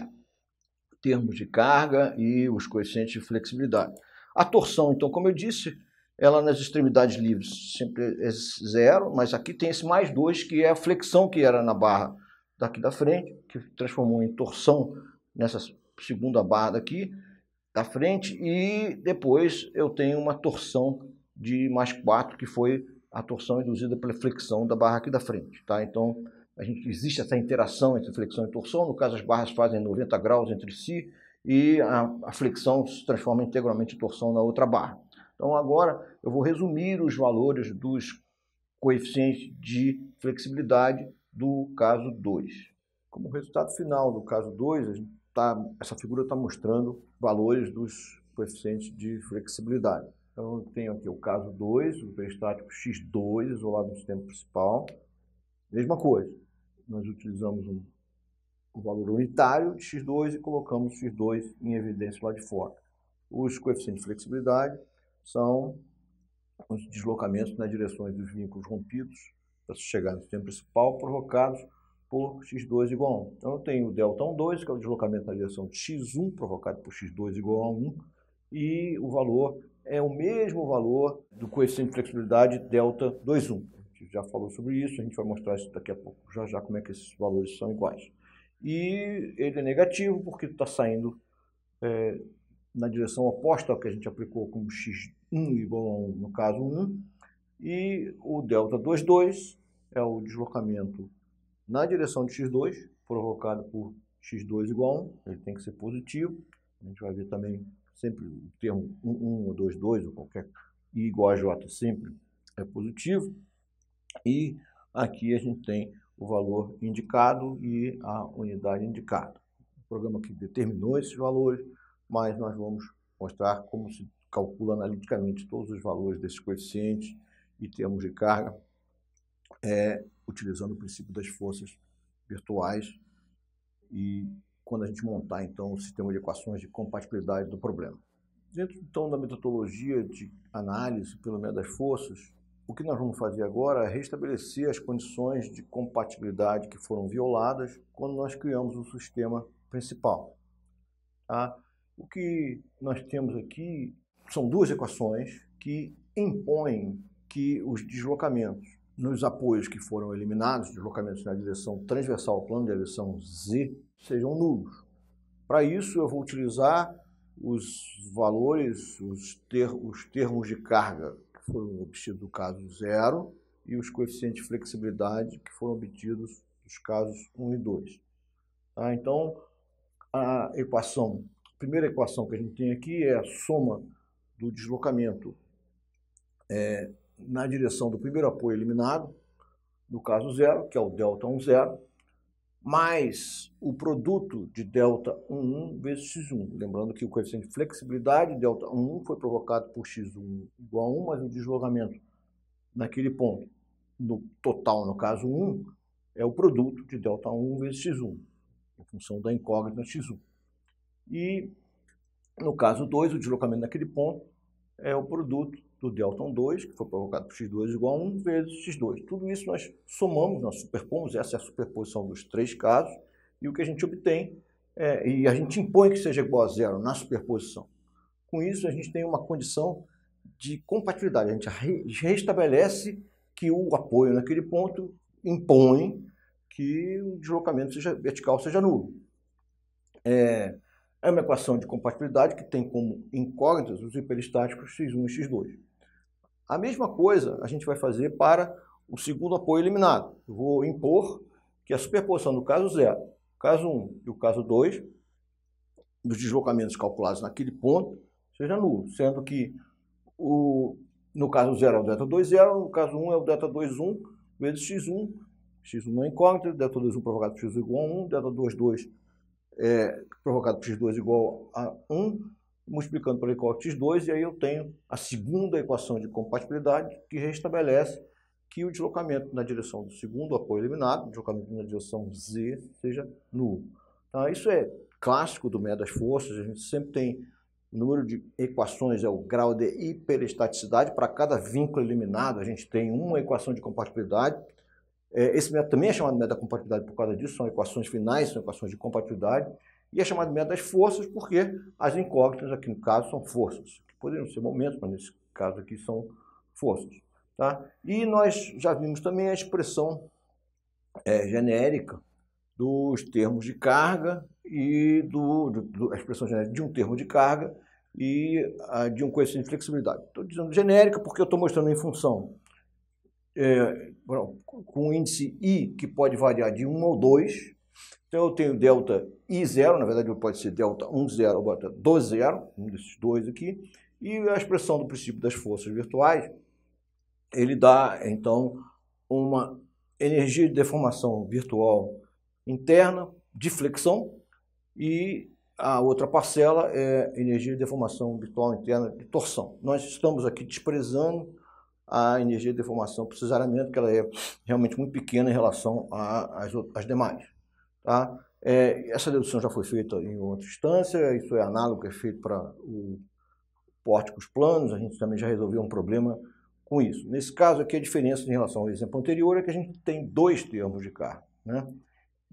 termos de carga e os coeficientes de flexibilidade. A torção, então, como eu disse, ela nas extremidades livres sempre é zero, mas aqui tem esse mais dois, que é a flexão que era na barra daqui da frente, que transformou em torção nessas segunda barra daqui da frente e depois eu tenho uma torção de mais 4 que foi a torção induzida pela flexão da barra aqui da frente, tá? Então, a gente existe essa interação entre flexão e torção, no caso as barras fazem 90 graus entre si e a, a flexão se transforma integralmente em torção na outra barra. Então, agora eu vou resumir os valores dos coeficientes de flexibilidade do caso 2. Como resultado final do caso 2, a gente tá, essa figura está mostrando valores dos coeficientes de flexibilidade. Então, eu tenho aqui o caso 2, o estático X2 isolado no sistema principal. Mesma coisa, nós utilizamos um, um valor unitário de X2 e colocamos X2 em evidência lá de fora. Os coeficientes de flexibilidade são os deslocamentos nas direções dos vínculos rompidos para chegar no sistema principal, provocados por x2 igual a 1. Então, eu tenho o delta12, que é o deslocamento na direção de x1 provocado por x2 igual a 1, e o valor é o mesmo valor do coeficiente de flexibilidade delta 21. A gente já falou sobre isso, a gente vai mostrar isso daqui a pouco, já já, como é que esses valores são iguais. E ele é negativo porque está saindo é, na direção oposta ao que a gente aplicou como x1 igual a 1, no caso 1. E o delta 22 é o deslocamento na direção de x2, provocado por x2 igual a 1, ele tem que ser positivo. A gente vai ver também sempre o termo 1, 1 ou 2, 2 ou qualquer i igual a j sempre é positivo. E aqui a gente tem o valor indicado e a unidade indicada. O programa que determinou esses valores, mas nós vamos mostrar como se calcula analiticamente todos os valores desses coeficientes e termos de carga é, utilizando o princípio das forças virtuais e quando a gente montar então o sistema de equações de compatibilidade do problema. Dentro então da metodologia de análise pelo meio das forças, o que nós vamos fazer agora é restabelecer as condições de compatibilidade que foram violadas quando nós criamos o sistema principal. Tá? O que nós temos aqui são duas equações que impõem que os deslocamentos nos apoios que foram eliminados, deslocamentos na direção transversal ao plano, de direção Z, sejam nulos. Para isso, eu vou utilizar os valores, os, ter, os termos de carga que foram obtidos do caso zero e os coeficientes de flexibilidade que foram obtidos dos casos 1 um e 2. Tá? Então, a equação, a primeira equação que a gente tem aqui é a soma do deslocamento é, na direção do primeiro apoio eliminado, no caso zero, que é o delta 1, 0, mais o produto de delta 1, 1 vezes x1. Lembrando que o coeficiente de flexibilidade delta 1 foi provocado por x1 igual a 1, mas o deslocamento naquele ponto, no total, no caso 1, é o produto de delta 1 vezes x1, em função da incógnita x1. E no caso 2, o deslocamento naquele ponto é o produto do delta-2, que foi provocado por x2 igual a 1, vezes x2. Tudo isso nós somamos, nós superpomos, essa é a superposição dos três casos, e o que a gente obtém, é, e a gente impõe que seja igual a zero na superposição. Com isso, a gente tem uma condição de compatibilidade, a gente restabelece que o apoio naquele ponto impõe que o deslocamento seja vertical seja nulo. É, é uma equação de compatibilidade que tem como incógnitas os hiperestáticos x1 e x2. A mesma coisa a gente vai fazer para o segundo apoio eliminado. Eu vou impor que a superposição do caso 0, caso 1 um e o caso 2, dos deslocamentos calculados naquele ponto, seja nulo, sendo que o, no caso 0 é o delta 2, 0, no caso 1 um é o delta 2, 1, vezes x1, x1 não é incógnito, delta 2, 1 provocado por x1 igual a 1, delta 2, 2 é, provocado por x2 igual a 1, multiplicando pelo recortes 2, e aí eu tenho a segunda equação de compatibilidade que restabelece que o deslocamento na direção do segundo apoio eliminado, deslocamento na direção Z, seja nulo. Então Isso é clássico do método das forças, a gente sempre tem o número de equações, é o grau de hiperestaticidade, para cada vínculo eliminado a gente tem uma equação de compatibilidade, é, esse método também é chamado método da compatibilidade por causa disso, são equações finais, são equações de compatibilidade, e é chamado meta das forças porque as incógnitas aqui no caso são forças, poderiam ser momentos, mas nesse caso aqui são forças. Tá? E nós já vimos também a expressão é, genérica dos termos de carga e do, do, do, a expressão genérica de um termo de carga e a, ah, de um coeficiente de flexibilidade. Estou dizendo genérica porque eu estou mostrando em função é, com um índice i que pode variar de 1 ou 2, então eu tenho delta I0, na verdade pode ser delta 1, ou delta 2, 0, um desses dois aqui, e a expressão do princípio das forças virtuais, ele dá, então, uma energia de deformação virtual interna, de flexão, e a outra parcela é energia de deformação virtual interna de torção. Nós estamos aqui desprezando a energia de deformação precisariamente, porque ela é realmente muito pequena em relação às demais. Tá? É, essa dedução já foi feita em outra instância, isso é análogo, é feito para o pórticos planos, a gente também já resolveu um problema com isso. Nesse caso aqui, a diferença em relação ao exemplo anterior é que a gente tem dois termos de carga. Né?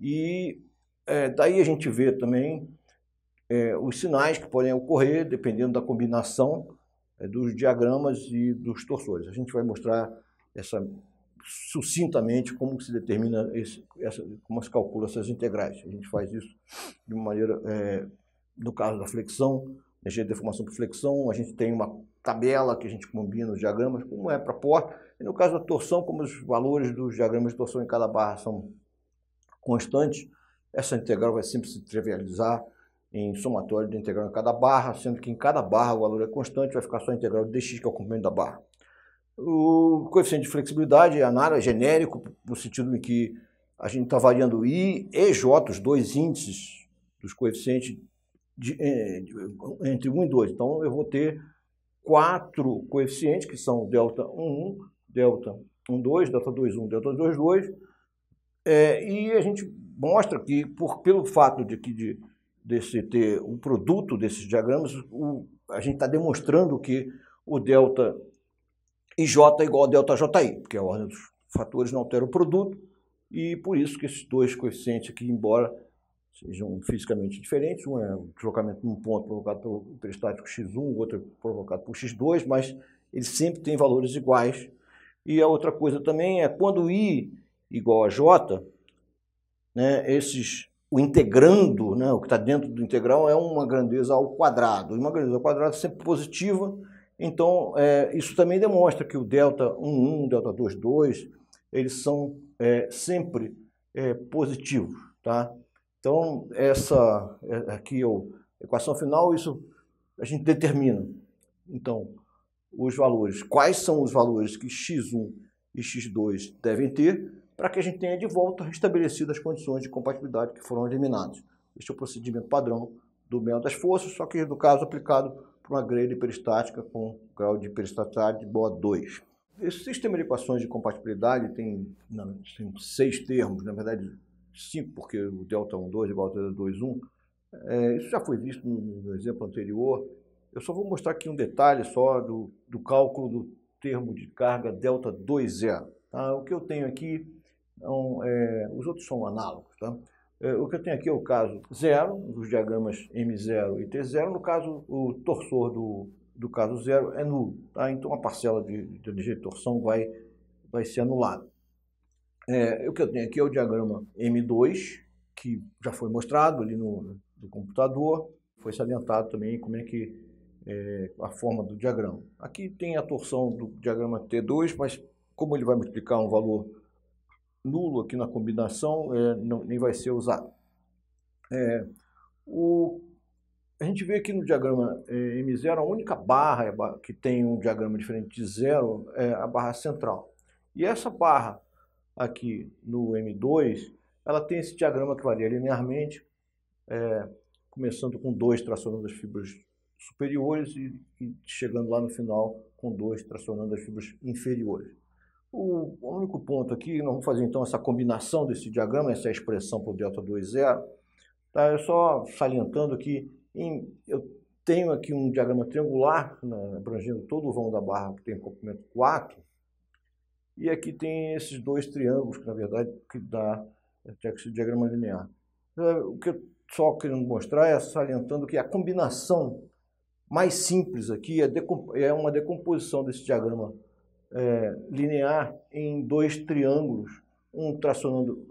E é, daí a gente vê também é, os sinais que podem ocorrer dependendo da combinação é, dos diagramas e dos torsores. A gente vai mostrar essa sucintamente como se determina esse, essa, como se calcula essas integrais. A gente faz isso de uma maneira, é, no caso da flexão, energia de deformação por flexão, a gente tem uma tabela que a gente combina os diagramas, como é para porta. E no caso da torção, como os valores dos diagramas de torção em cada barra são constantes, essa integral vai sempre se trivializar em somatório de integral em cada barra, sendo que em cada barra o valor é constante, vai ficar só a integral de dx, que é o comprimento da barra. O coeficiente de flexibilidade análogo, é genérico, no sentido em que a gente está variando I e J, os dois índices dos coeficientes de, eh, entre 1 e 2. Então, eu vou ter quatro coeficientes, que são delta 1, 1, delta 1, 2, delta 2, 1, delta 2, 2. É, e a gente mostra que, por, pelo fato de que de, desse ter o um produto desses diagramas, o, a gente está demonstrando que o delta e J é igual a ΔJI, porque é a ordem dos fatores não altera o produto, e por isso que esses dois coeficientes aqui, embora sejam fisicamente diferentes, um é o deslocamento de um ponto provocado pelo peristático x1, o outro é provocado por x2, mas eles sempre têm valores iguais. E a outra coisa também é quando i igual a j, né, esses o integrando, né, o que está dentro do integral é uma grandeza ao quadrado. E uma grandeza ao quadrado é sempre positiva, então, é, isso também demonstra que o delta 11, delta 22, eles são é, sempre é, positivos, tá? Então, essa é, aqui é a equação final, isso a gente determina. Então, os valores, quais são os valores que x1 e x2 devem ter para que a gente tenha de volta restabelecidas as condições de compatibilidade que foram eliminadas. Este é o procedimento padrão do método das forças, só que no caso aplicado para uma grelha hiperestática com grau de hiperestaticidade boa 2 Esse sistema de equações de compatibilidade tem, não, tem seis termos, na verdade cinco, porque o delta 1,2 igual a 2,1. É, isso já foi visto no, no, exemplo anterior. Eu só vou mostrar aqui um detalhe só do, do cálculo do termo de carga delta 2,0. Tá? O que eu tenho aqui, então, é, os outros são análogos. Tá? É, o que eu tenho aqui é o caso zero, dos diagramas M0 e T0. No caso, o torsor do, do caso zero é nulo. Tá? Então, a parcela de, de, de torção vai, vai ser anulada. É, o que eu tenho aqui é o diagrama M2, que já foi mostrado ali no, no computador. Foi salientado também como é que é, a forma do diagrama. Aqui tem a torção do diagrama T2, mas como ele vai multiplicar um valor nulo aqui na combinação, é, não, nem vai ser usado. É, o, a gente vê aqui no diagrama é, M0, a única barra é que tem um diagrama diferente de zero é a barra central. E essa barra aqui no M2, ela tem esse diagrama que varia linearmente, é, começando com dois tracionando as fibras superiores e, e chegando lá no final com dois tracionando as fibras inferiores. O único ponto aqui, nós vamos fazer então essa combinação desse diagrama, essa expressão para o delta 2, zero. Tá, eu só salientando que em, eu tenho aqui um diagrama triangular, né, abrangendo todo o vão da barra, que tem comprimento 4. E aqui tem esses dois triângulos, que na verdade que dá é, esse diagrama linear. É, o que eu só quero mostrar é salientando que a combinação mais simples aqui é, é uma decomposição desse diagrama é, linear em dois triângulos, um tracionando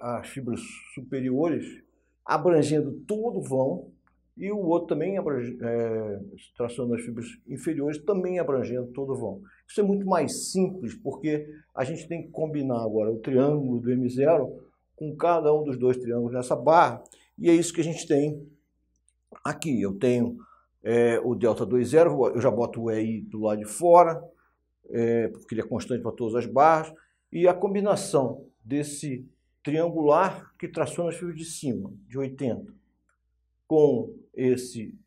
as fibras superiores, abrangendo todo o vão, e o outro também abrange, é, tracionando as fibras inferiores, também abrangendo todo o vão. Isso é muito mais simples, porque a gente tem que combinar agora o triângulo do M0 com cada um dos dois triângulos nessa barra, e é isso que a gente tem aqui. Eu tenho é, o delta 2,0, eu já boto o EI do lado de fora, é, porque ele é constante para todas as barras, e a combinação desse triangular que traciona nas fibras de cima, de 80, com esse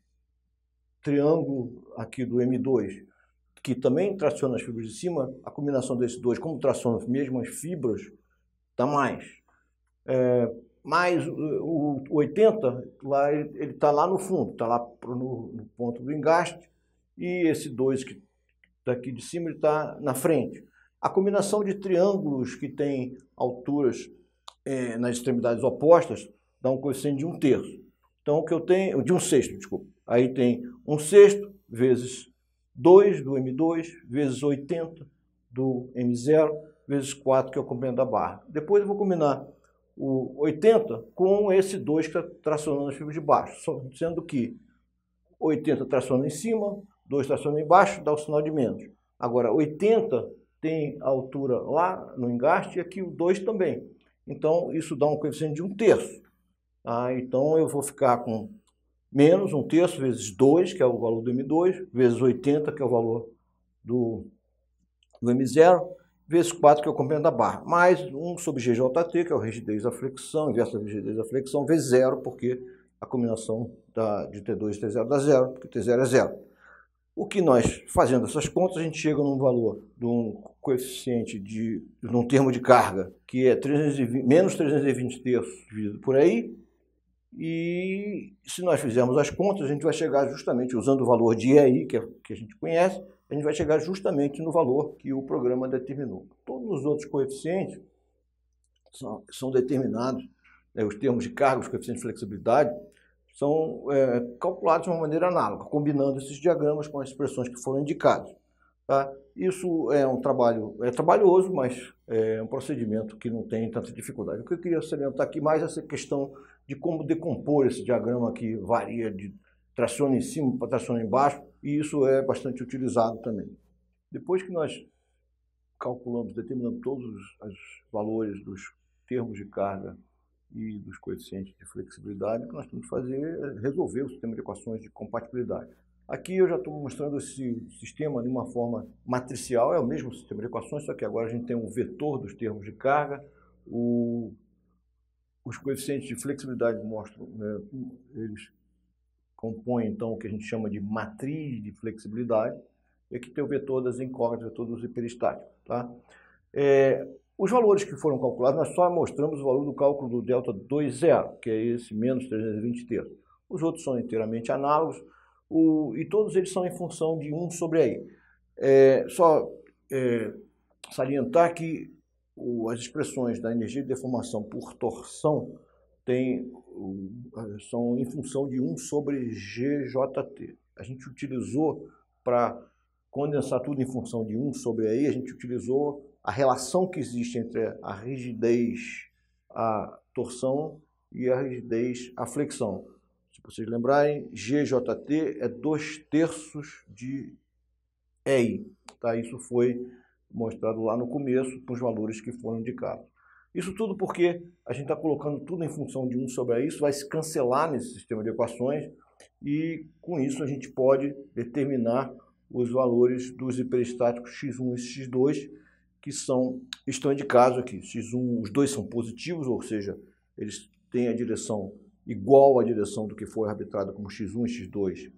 triângulo aqui do M2, que também traciona as fibras de cima, a combinação desses dois, como traciona as mesmas fibras, dá mais. É, mais o, o 80, lá, ele está lá no fundo, está lá no, no, ponto do engaste, e esse 2 que daqui de cima ele está na frente. A combinação de triângulos que têm alturas é, nas extremidades opostas dá um coeficiente de um terço. Então, o que eu tenho, de um sexto, desculpa. Aí tem um sexto vezes 2 do M2, vezes 80 do M0, vezes 4, que é o comprimento da barra. Depois eu vou combinar o 80 com esse 2 que está tracionando as fibras de baixo, sendo que 80 traciona em cima, 2 estaciona embaixo, dá o sinal de menos. Agora, 80 tem a altura lá no engaste e aqui o 2 também. Então, isso dá um coeficiente de um terço. Ah, então, eu vou ficar com menos um terço vezes 2, que é o valor do M2, vezes 80, que é o valor do, do M0, vezes 4, que é o comprimento da barra, mais 1 sobre GJT, que é a rigidez da flexão, inverso da rigidez da flexão, vezes 0, porque a combinação da, de T2 e T0 dá 0, porque T0 é 0. O que nós, fazendo essas contas, a gente chega num valor de um coeficiente de, num termo de carga, que é 320, menos 320 terços dividido por aí, e se nós fizermos as contas, a gente vai chegar justamente, usando o valor de EI, que, é, que a gente conhece, a gente vai chegar justamente no valor que o programa determinou. Todos os outros coeficientes são, são determinados, né, os termos de carga, os coeficientes de flexibilidade, são é, calculados de uma maneira análoga, combinando esses diagramas com as expressões que foram indicadas. Tá? Isso é um trabalho, é trabalhoso, mas é um procedimento que não tem tanta dificuldade. O que eu queria salientar aqui mais é essa questão de como decompor esse diagrama que varia de traciona em cima para traciona embaixo, e isso é bastante utilizado também. Depois que nós calculamos, determinamos todos os valores dos termos de carga e dos coeficientes de flexibilidade, o que nós temos que fazer é resolver o sistema de equações de compatibilidade. Aqui eu já estou mostrando esse sistema de uma forma matricial, é o mesmo sistema de equações, só que agora a gente tem um vetor dos termos de carga, o, os coeficientes de flexibilidade mostram, né, eles compõem então o que a gente chama de matriz de flexibilidade, e aqui tem o vetor das incógnitas, o vetor dos hiperestáticos. Tá? É, os valores que foram calculados, nós só mostramos o valor do cálculo do delta 2,0, que é esse menos 320 terços. Os outros são inteiramente análogos o, e todos eles são em função de 1 sobre i. É, só é, salientar que o, as expressões da energia de deformação por torção tem, o, são em função de 1 sobre GJT. A gente utilizou para condensar tudo em função de 1 sobre i, a gente utilizou a relação que existe entre a rigidez, a torção e a rigidez, a flexão. Se vocês lembrarem, GJT é 2 terços de EI. Tá? Isso foi mostrado lá no começo com os valores que foram indicados. Isso tudo porque a gente está colocando tudo em função de 1 sobre a isso, vai se cancelar nesse sistema de equações e com isso a gente pode determinar os valores dos hiperestáticos x1 e x2 que são, estão indicados aqui. X1, os dois são positivos, ou seja, eles têm a direção igual à direção do que foi arbitrado como X1 e X2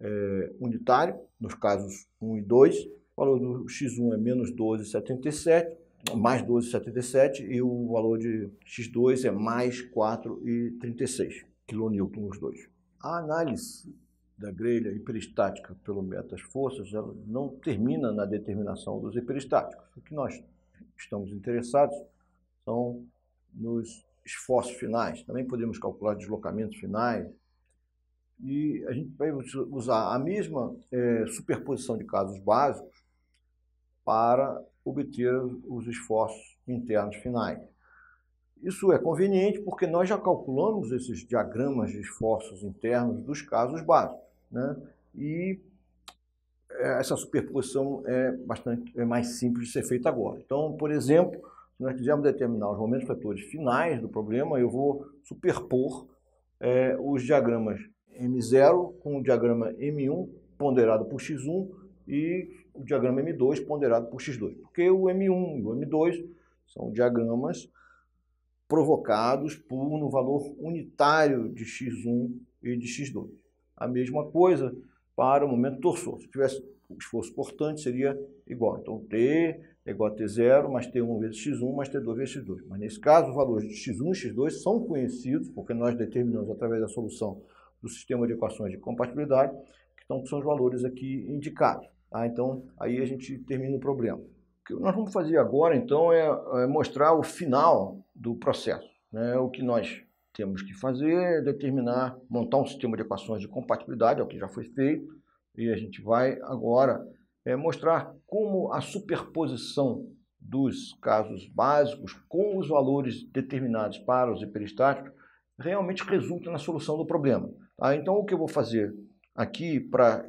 é, unitário, nos casos 1 e 2. O valor do X1 é menos 12,77, mais 12,77 e o valor de X2 é mais 4,36 kN os dois. A análise da grelha hiperestática pelo das forças, ela não termina na determinação dos hiperestáticos. O que nós estamos interessados são nos esforços finais. Também podemos calcular deslocamentos finais. E a gente vai usar a mesma é, superposição de casos básicos para obter os esforços internos finais. Isso é conveniente porque nós já calculamos esses diagramas de esforços internos dos casos básicos. Né? E é, essa superposição é bastante é mais simples de ser feita agora. Então, por exemplo, se nós quisermos determinar os momentos vetores finais do problema, eu vou superpor é, os diagramas M0 com o diagrama M1 ponderado por X1 e o diagrama M2 ponderado por X2. Porque o M1 e o M2 são diagramas provocados por um valor unitário de X1 e de X2 a mesma coisa para o momento torçoso. Se tivesse o esforço cortante, seria igual. Então, T é igual a T0 mais T1 vezes X1 mais T2 vezes X2. Mas, nesse caso, os valores de X1 e X2 são conhecidos, porque nós determinamos através da solução do sistema de equações de compatibilidade, então, que são os valores aqui indicados. Tá? Então, aí a gente termina o problema. O que nós vamos fazer agora, então, é, é mostrar o final do processo, né? o que nós temos que fazer, determinar, montar um sistema de equações de compatibilidade, é o que já foi feito, e a gente vai agora é, mostrar como a superposição dos casos básicos com os valores determinados para os hiperestáticos realmente resulta na solução do problema. Tá? Então, o que eu vou fazer aqui para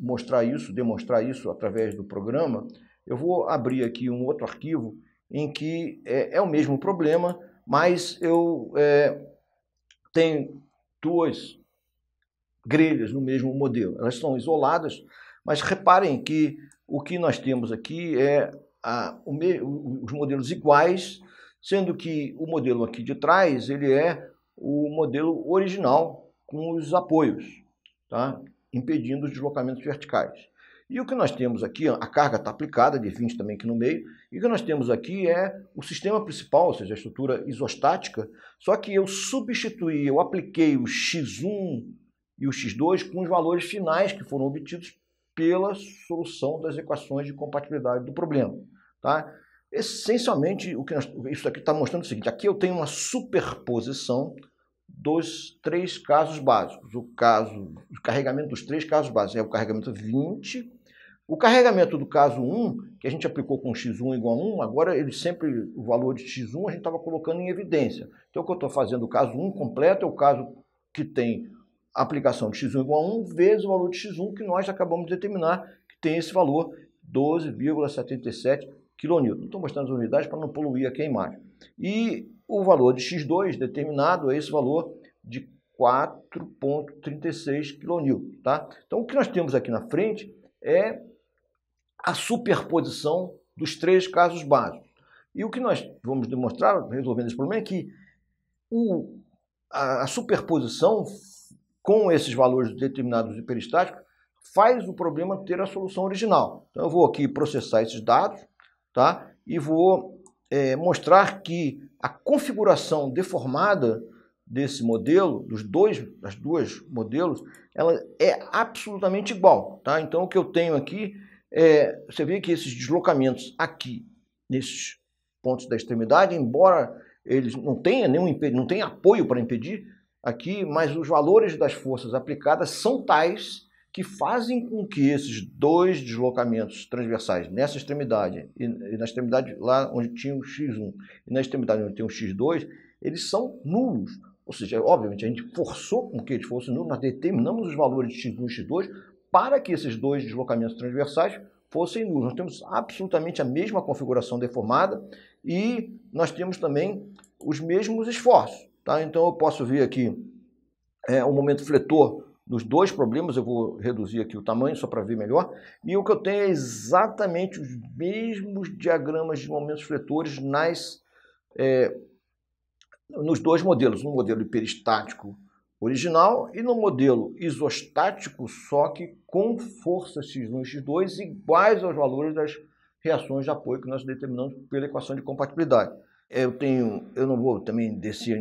mostrar isso, demonstrar isso através do programa, eu vou abrir aqui um outro arquivo em que é, é o mesmo problema, mas eu é, tenho duas grelhas no mesmo modelo. Elas são isoladas, mas reparem que o que nós temos aqui é a, os modelos iguais, sendo que o modelo aqui de trás ele é o modelo original com os apoios, tá? impedindo os deslocamentos verticais. E o que nós temos aqui, a carga está aplicada, de 20 também aqui no meio, e o que nós temos aqui é o sistema principal, ou seja, a estrutura isostática, só que eu substituí, eu apliquei o x1 e o x2 com os valores finais que foram obtidos pela solução das equações de compatibilidade do problema. Tá? Essencialmente, o que nós, isso aqui está mostrando o seguinte, aqui eu tenho uma superposição dos três casos básicos. O caso, o carregamento dos três casos básicos é o carregamento 20 o carregamento do caso 1, que a gente aplicou com x1 igual a 1, agora ele sempre, o valor de x1 a gente estava colocando em evidência. Então, o que eu estou fazendo, o caso 1 completo é o caso que tem a aplicação de x1 igual a 1 vezes o valor de x1 que nós acabamos de determinar, que tem esse valor 12,77 kN. Estou mostrando as unidades para não poluir aqui a imagem. E o valor de x2 determinado é esse valor de 4,36 kN. Tá? Então, o que nós temos aqui na frente é a superposição dos três casos básicos. E o que nós vamos demonstrar, resolvendo esse problema, é que o, a, a superposição com esses valores determinados peristáticos faz o problema ter a solução original. Então eu vou aqui processar esses dados tá? e vou é, mostrar que a configuração deformada desse modelo, dos dois, das duas modelos, ela é absolutamente igual. Tá? Então o que eu tenho aqui é, você vê que esses deslocamentos aqui, nesses pontos da extremidade, embora eles não tenham nenhum não tenha apoio para impedir aqui, mas os valores das forças aplicadas são tais que fazem com que esses dois deslocamentos transversais nessa extremidade e, na extremidade lá onde tinha o X1 e na extremidade onde tem o X2, eles são nulos. Ou seja, obviamente a gente forçou com que eles fossem nulos, nós determinamos os valores de X1 e X2 para que esses dois deslocamentos transversais fossem nulos. Nós temos absolutamente a mesma configuração deformada e nós temos também os mesmos esforços. Tá? Então eu posso ver aqui é, o momento fletor nos dois problemas, eu vou reduzir aqui o tamanho só para ver melhor, e o que eu tenho é exatamente os mesmos diagramas de momentos fletores nas, é, nos dois modelos, um modelo hiperestático original e no modelo isostático, só que com força x1 x2 iguais aos valores das reações de apoio que nós determinamos pela equação de compatibilidade. Eu tenho, eu não vou também descer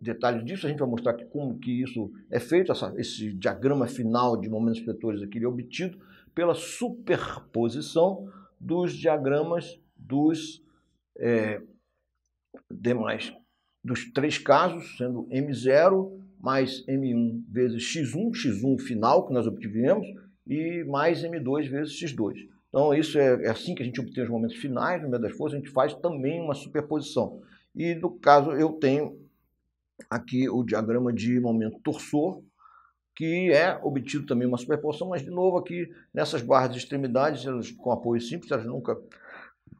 detalhes disso, a gente vai mostrar como que isso é feito, essa, esse diagrama final de momentos vetores aqui é obtido pela superposição dos diagramas dos é, demais, dos três casos, sendo M0, mais M1 vezes X1, X1 final que nós obtivemos, e mais M2 vezes X2. Então, isso é, é assim que a gente obtém os momentos finais no meio das forças, a gente faz também uma superposição. E, no caso, eu tenho aqui o diagrama de momento torsor, que é obtido também uma superposição, mas de novo aqui nessas barras de extremidades, elas, com apoio simples, elas nunca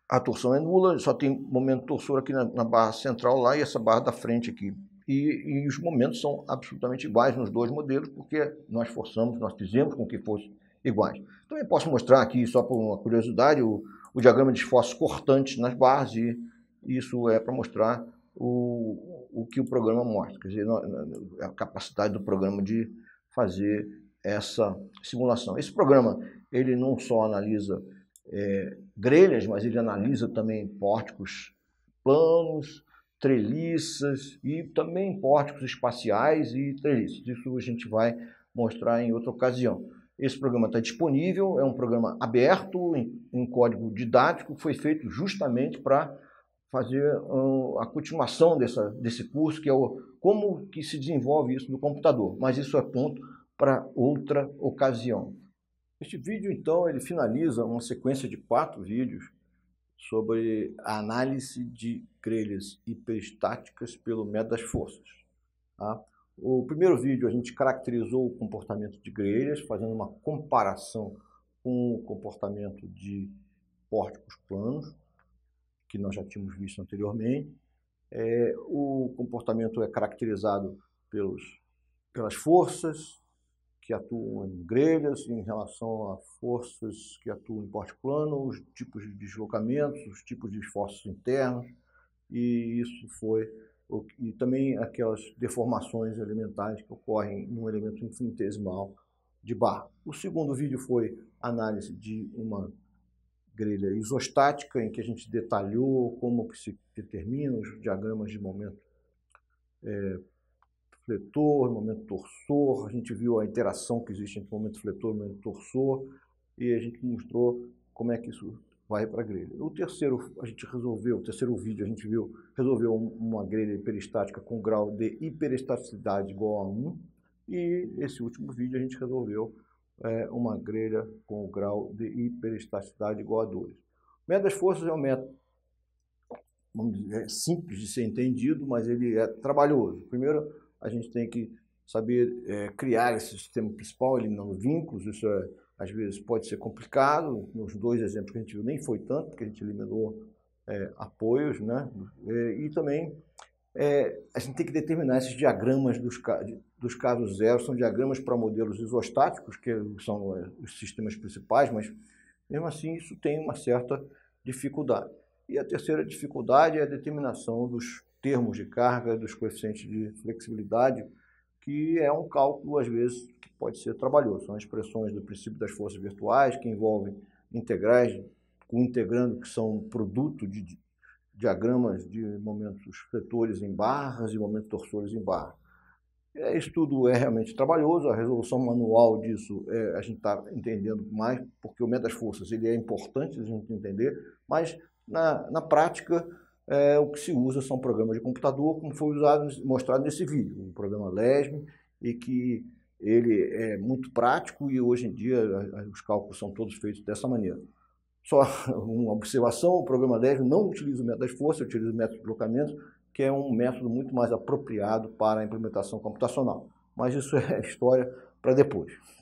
a torção é nula, só tem momento torsor aqui na, na barra central lá e essa barra da frente aqui e, e, os momentos são absolutamente iguais nos dois modelos, porque nós forçamos, nós fizemos com que fossem iguais. Também posso mostrar aqui, só por uma curiosidade, o, o diagrama de esforço cortantes nas barras, e isso é para mostrar o, o que o programa mostra, quer dizer, a capacidade do programa de fazer essa simulação. Esse programa, ele não só analisa é, grelhas, mas ele analisa também pórticos planos, treliças e também pórticos espaciais e treliças. Isso a gente vai mostrar em outra ocasião. Esse programa está disponível, é um programa aberto, em, em código didático, foi feito justamente para fazer um, a continuação dessa, desse curso, que é o como que se desenvolve isso no computador. Mas isso é ponto para outra ocasião. Este vídeo, então, ele finaliza uma sequência de quatro vídeos sobre a análise de grelhas hiperestáticas pelo método das forças. Tá? O primeiro vídeo a gente caracterizou o comportamento de grelhas, fazendo uma comparação com o comportamento de pórticos planos, que nós já tínhamos visto anteriormente. É, o comportamento é caracterizado pelos, pelas forças, que atuam em grelhas, em relação a forças que atuam em porte plano, os tipos de deslocamentos, os tipos de esforços internos, e isso foi e também aquelas deformações elementares que ocorrem em um elemento infinitesimal de barro. O segundo vídeo foi análise de uma grelha isostática, em que a gente detalhou como que se determinam os diagramas de momento é, fletor, momento torsor, a gente viu a interação que existe entre momento fletor e momento torsor, e a gente mostrou como é que isso vai para a grelha. O terceiro, a gente resolveu, o terceiro vídeo a gente viu, resolveu uma grelha hiperestática com grau de hiperestaticidade igual a 1, e esse último vídeo a gente resolveu é, uma grelha com o grau de hiperestaticidade igual a 2. O método das forças é um método dizer, é simples de ser entendido, mas ele é trabalhoso. Primeiro, a gente tem que saber é, criar esse sistema principal, eliminando vínculos, isso é, às vezes pode ser complicado, nos dois exemplos que a gente viu nem foi tanto, porque a gente eliminou é, apoios, né? Eh, e também a gente tem que determinar esses diagramas dos, dos casos zero, são diagramas para modelos isostáticos, que são os sistemas principais, mas mesmo assim isso tem uma certa dificuldade. E a terceira dificuldade é a determinação dos termos de carga, dos coeficientes de flexibilidade, que é um cálculo, às vezes, que pode ser trabalhoso. São as expressões do princípio das forças virtuais, que envolvem integrais com integrando, que são produto de diagramas de momentos vetores em barras e momentos torsores em barras. É, isso tudo é realmente trabalhoso, a resolução manual disso é, a gente está entendendo mais, porque o meta das forças ele é importante a gente entender, mas na, na prática é, o que se usa são programas de computador, como foi usado, mostrado nesse vídeo, um programa lesme e que ele é muito prático e hoje em dia os cálculos são todos feitos dessa maneira. Só (laughs) uma observação, o programa LESM não utiliza o método das forças, utiliza o método de deslocamento, que é um método muito mais apropriado para a implementação computacional. Mas isso é (laughs) história para depois.